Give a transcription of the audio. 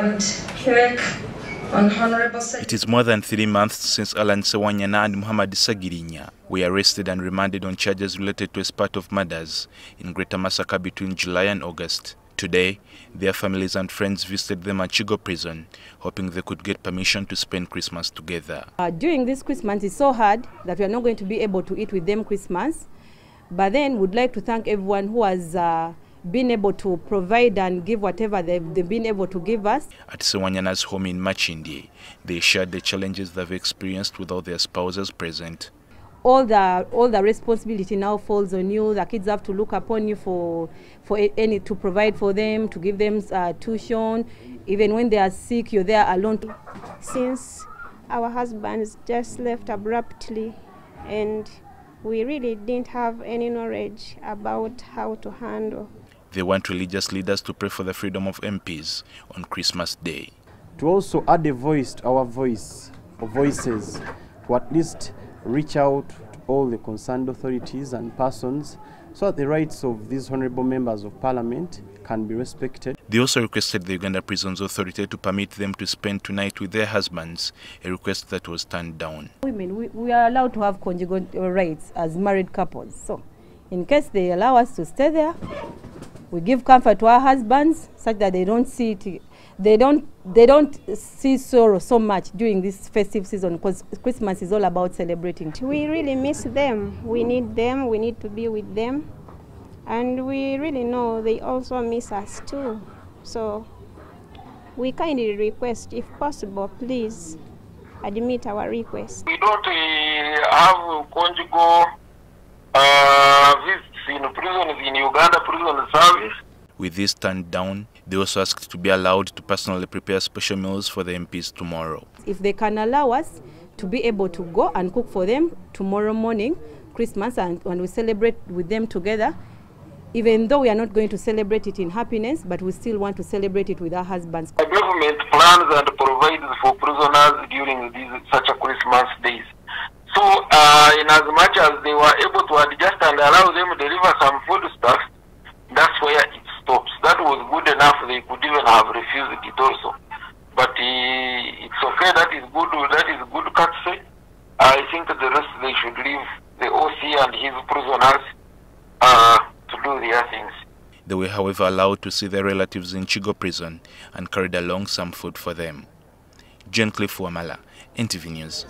and Quebec It is more than three months since Alan Sewanyana and Muhammad Sagirinya were arrested and remanded on charges related to a spate of murders in Greater Massacre between July and August. Today, their families and friends visited them Machigo prison, hoping they could get permission to spend Christmas together. Uh, during this Christmas, it's so hard that we are not going to be able to eat with them Christmas. But then, we'd like to thank everyone who has uh, been able to provide and give whatever they've, they've been able to give us. At Sewanyana's home in Machindi, they shared the challenges they've experienced with all their spouses present. All the, all the responsibility now falls on you. The kids have to look upon you for, for any, to provide for them, to give them uh, tuition. Even when they are sick, you're there alone. Since our husbands just left abruptly and we really didn't have any knowledge about how to handle They want religious leaders to pray for the freedom of MPs on Christmas Day. To also add a voice to our voice, or voices, to at least reach out to all the concerned authorities and persons so that the rights of these honorable members of parliament can be respected. They also requested the Uganda Prisons Authority to permit them to spend tonight with their husbands, a request that was turned down. Women, we, we are allowed to have conjugal rights as married couples. So, in case they allow us to stay there, We give comfort to our husbands such that they don't see it, they don't they don't see sorrow so much during this festive season because Christmas is all about celebrating. We really miss them. We need them. We need to be with them. And we really know they also miss us too. So we kindly request, if possible, please admit our request. We don't uh, have conjugal With this turned down, they also asked to be allowed to personally prepare special meals for the MPs tomorrow. If they can allow us to be able to go and cook for them tomorrow morning, Christmas, and, when we celebrate with them together, even though we are not going to celebrate it in happiness, but we still want to celebrate it with our husbands. The government plans and provides for prisoners during these such a Christmas days. So, uh, in as much as they were able to adjust and allow them to deliver some food like it also. But uh, it's okay. That is good. That is good say. I think the rest they should leave the OC and his prisoners uh, to do their things. They were, however, allowed to see their relatives in Chigo prison and carried along some food for them. John Cliff Wamala, NTV News.